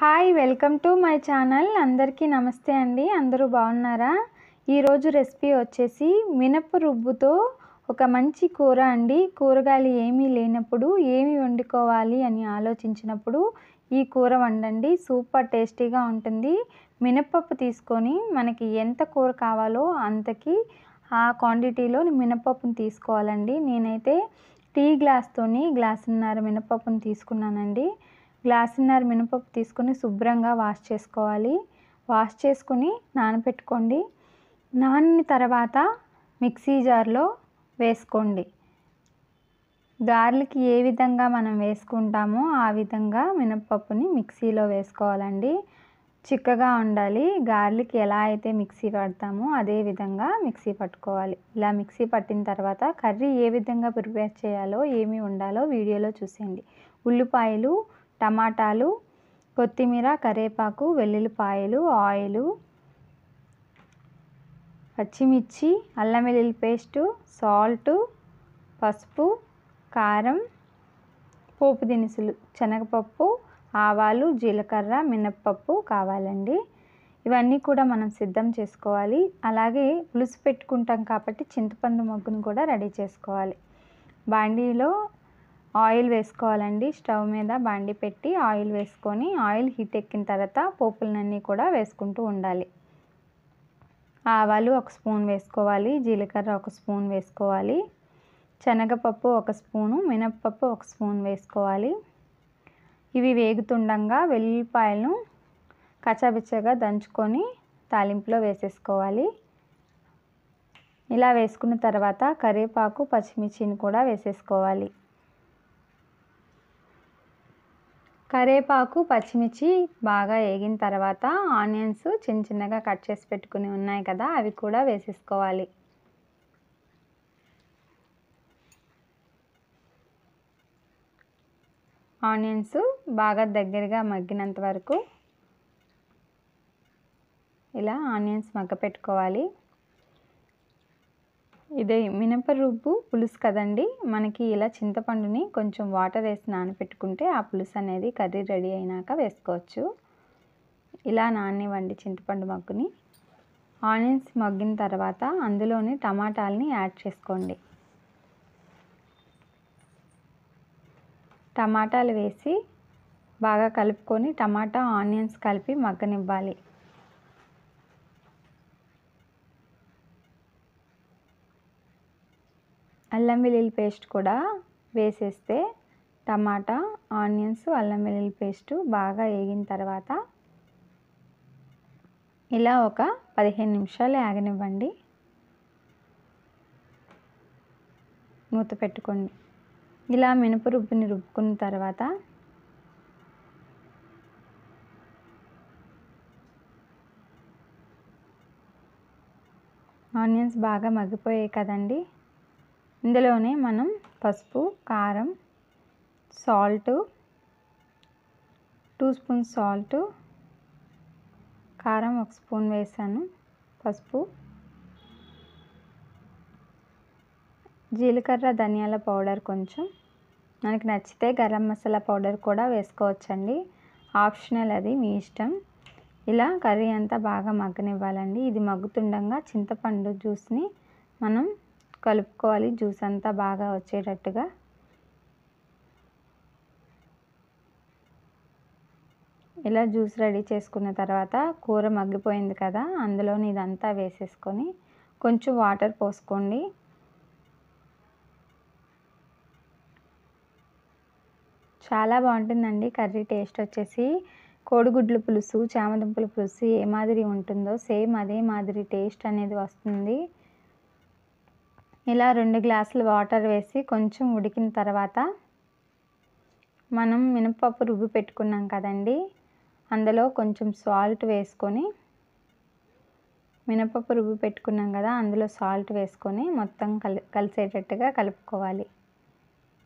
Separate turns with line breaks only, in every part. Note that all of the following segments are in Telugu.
hi welcome to my channel అందరికీ నమస్తే అండి అందరూ బాగున్నారా ఈరోజు రెసిపీ వచ్చేసి మినప రుబ్బుతో ఒక మంచి కూర అండి కూరగాయలు ఏమీ లేనప్పుడు ఏమి వండుకోవాలి అని ఆలోచించినప్పుడు ఈ కూర వండండి సూపర్ టేస్టీగా ఉంటుంది మినపప్పు తీసుకొని మనకి ఎంత కూర కావాలో అంతకి ఆ క్వాంటిటీలో మినపప్పును తీసుకోవాలండి నేనైతే టీ గ్లాస్తోని గ్లాసున్నర మినపప్పును తీసుకున్నానండి గ్లాసున్నర మినపప్పు తీసుకొని శుభ్రంగా వాష్ చేసుకోవాలి వాష్ చేసుకుని నానపెట్టుకోండి నాని తర్వాత మిక్సీ జార్లో వేసుకోండి గార్లకి ఏ విధంగా మనం వేసుకుంటామో ఆ విధంగా మినపప్పుని మిక్సీలో వేసుకోవాలండి చిక్కగా ఉండాలి గార్లిక్ ఎలా అయితే మిక్సీ పడతామో అదే విధంగా మిక్సీ పట్టుకోవాలి ఇలా మిక్సీ పట్టిన తర్వాత కర్రీ ఏ విధంగా ప్రిపేర్ చేయాలో ఏమి ఉండాలో వీడియోలో చూసేయండి ఉల్లిపాయలు టమాటాలు కొత్తిమీర కరేపాకు వెల్లుల్లిపాయలు ఆయిలు పచ్చిమిర్చి అల్లం వెల్లుల్లి పేస్టు సాల్టు పసుపు కారం పోపు దినుసులు శనగపప్పు ఆవాలు జీలకర్ర మినప్పప్పు కావాలండి ఇవన్నీ కూడా మనం సిద్ధం చేసుకోవాలి అలాగే పులుసు పెట్టుకుంటాం కాబట్టి చింతపండు మొగ్గును కూడా రెడీ చేసుకోవాలి బాండీలో ఆయిల్ వేసుకోవాలండి స్టవ్ మీద బండి పెట్టి ఆయిల్ వేసుకొని ఆయిల్ హీట్ ఎక్కిన తర్వాత పోపులన్నీ కూడా వేసుకుంటూ ఉండాలి ఆవాలు ఒక స్పూన్ వేసుకోవాలి జీలకర్ర ఒక స్పూన్ వేసుకోవాలి శనగపప్పు ఒక స్పూను మినప్పప్పు ఒక స్పూన్ వేసుకోవాలి ఇవి వేగుతుండగా వెల్లుల్లిపాయలను కచ్చాబిచ్చగా దంచుకొని తాలింపులో వేసేసుకోవాలి ఇలా వేసుకున్న తర్వాత కరివేపాకు పచ్చిమిర్చిని కూడా వేసేసుకోవాలి కరేపాకు పచ్చిమిర్చి బాగా వేగిన తర్వాత ఆనియన్స్ చిన్న చిన్నగా కట్ చేసి పెట్టుకుని ఉన్నాయి కదా అవి కూడా వేసేసుకోవాలి ఆనియన్స్ బాగా దగ్గరగా మగ్గినంత వరకు ఇలా ఆనియన్స్ మగ్గ పెట్టుకోవాలి ఇదే మినప రుబ్బు పులుసు కదండి మనకి ఇలా చింతపండుని కొంచెం వాటర్ వేసి నానపెట్టుకుంటే ఆ పులుసు అనేది కర్రీ రెడీ అయినాక వేసుకోవచ్చు ఇలా నానివ్వండి చింతపండు మగ్గుని ఆనియన్స్ మగ్గిన తర్వాత అందులోని టమాటాలని యాడ్ చేసుకోండి టమాటాలు వేసి బాగా కలుపుకొని టమాటా ఆనియన్స్ కలిపి మగ్గనివ్వాలి అల్లం వెల్లుల్లి పేస్ట్ కూడా వేసేస్తే టమాటా ఆనియన్స్ అల్లం వెల్లుల్లి పేస్ట్ బాగా వేగిన తర్వాత ఇలా ఒక పదిహేను నిమిషాలు ఆగనివ్వండి మూత పెట్టుకోండి ఇలా మినప రుబ్బుని రుబ్బుకున్న తర్వాత ఆనియన్స్ బాగా మగ్గిపోయాయి కదండి ఇందులోనే మనం పసుపు కారం సాల్ట్ టూ స్పూన్ సాల్ట్ కారం ఒక స్పూన్ వేసాను పసుపు జీలకర్ర ధనియాల పౌడర్ కొంచెం మనకి నచ్చితే గరం మసాలా పౌడర్ కూడా వేసుకోవచ్చండి ఆప్షనల్ అది మీ ఇష్టం ఇలా కర్రీ అంతా బాగా మగ్గనివ్వాలండి ఇది మగ్గుతుండగా చింతపండు జ్యూస్ని మనం కలుపుకోవాలి జ్యూస్ అంతా బాగా వచ్చేటట్టుగా ఇలా జ్యూస్ రెడీ చేసుకున్న తర్వాత కూర మగ్గిపోయింది కదా అందులోని ఇదంతా వేసేసుకొని కొంచెం వాటర్ పోసుకోండి చాలా బాగుంటుందండి కర్రీ టేస్ట్ వచ్చేసి కోడిగుడ్ల పులుసు చామదుంపల పులుసు ఏ మాదిరి ఉంటుందో సేమ్ అదే మాదిరి టేస్ట్ అనేది వస్తుంది ఇలా రెండు గ్లాసులు వాటర్ వేసి కొంచెం ఉడికిన తర్వాత మనం మినపప్పు రుబ్బు పెట్టుకున్నాం కదండి అందులో కొంచెం సాల్ట్ వేసుకొని మినపప్పు రుబ్బు పెట్టుకున్నాం కదా అందులో సాల్ట్ వేసుకొని మొత్తం కలి కలిసేటట్టుగా కలుపుకోవాలి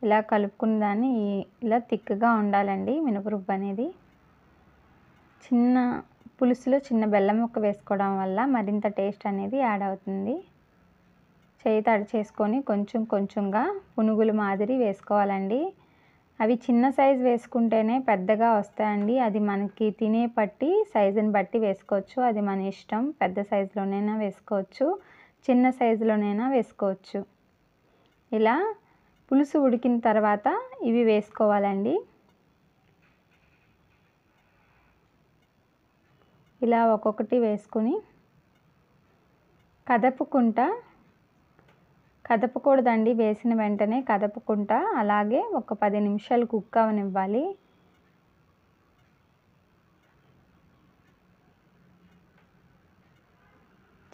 ఇలా కలుపుకున్న దాన్ని ఇలా తిక్కుగా ఉండాలండి మినపరుబ్బు అనేది చిన్న పులుసులో చిన్న బెల్లం ముక్క వేసుకోవడం వల్ల మరింత టేస్ట్ అనేది యాడ్ అవుతుంది చేయి తడి చేసుకొని కొంచెం కొంచెంగా పునుగులు మాదిరి వేసుకోవాలండి అవి చిన్న సైజు వేసుకుంటేనే పెద్దగా వస్తాయండి అది మనకి తినే పట్టి సైజుని బట్టి వేసుకోవచ్చు అది మన ఇష్టం పెద్ద సైజులోనైనా వేసుకోవచ్చు చిన్న సైజులోనైనా వేసుకోవచ్చు ఇలా పులుసు ఉడికిన తర్వాత ఇవి వేసుకోవాలండి ఇలా ఒక్కొక్కటి వేసుకుని కదపుకుంటా కదపకూడదండి వేసిన వెంటనే కదపకుండా అలాగే ఒక పది నిమిషాలు కుక్ అవనివ్వాలి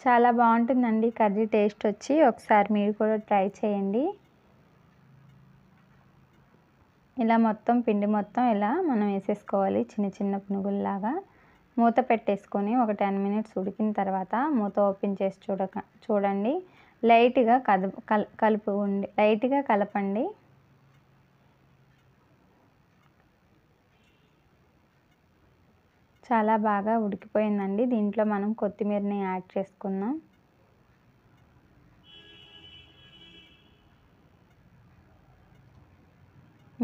చాలా బాగుంటుందండి కర్రీ టేస్ట్ వచ్చి ఒకసారి మీరు కూడా ట్రై చేయండి ఇలా మొత్తం పిండి మొత్తం ఇలా మనం వేసేసుకోవాలి చిన్న చిన్న పునుగుల్లాగా మూత పెట్టేసుకొని ఒక టెన్ మినిట్స్ ఉడికిన తర్వాత మూత ఓపెన్ చేసి చూడక చూడండి లైట్గా కద కల్ కలుపు లైట్గా కలపండి చాలా బాగా ఉడికిపోయిందండి దీంట్లో మనం కొత్తిమీరని యాడ్ చేసుకుందాం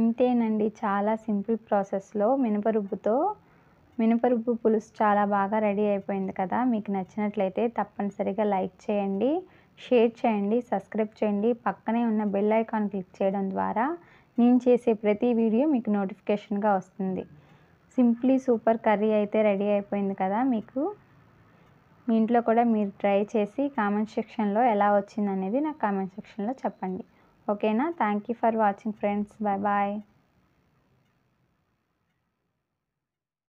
ఇంతేనండి చాలా సింపుల్ ప్రాసెస్లో మినపరుబ్బుతో మినపరుబ్బు పులుసు చాలా బాగా రెడీ అయిపోయింది కదా మీకు నచ్చినట్లయితే తప్పనిసరిగా లైక్ చేయండి షేర్ చేయండి సబ్స్క్రైబ్ చేయండి పక్కనే ఉన్న బెల్ ఐకాన్ క్లిక్ చేయడం ద్వారా నేను చేసే ప్రతి వీడియో మీకు నోటిఫికేషన్గా వస్తుంది సింప్లీ సూపర్ కర్రీ అయితే రెడీ అయిపోయింది కదా మీకు మీ ఇంట్లో కూడా మీరు ట్రై చేసి కామెంట్ సెక్షన్లో ఎలా వచ్చింది అనేది నాకు కామెంట్ సెక్షన్లో చెప్పండి ఓకేనా thank you for watching friends bye bye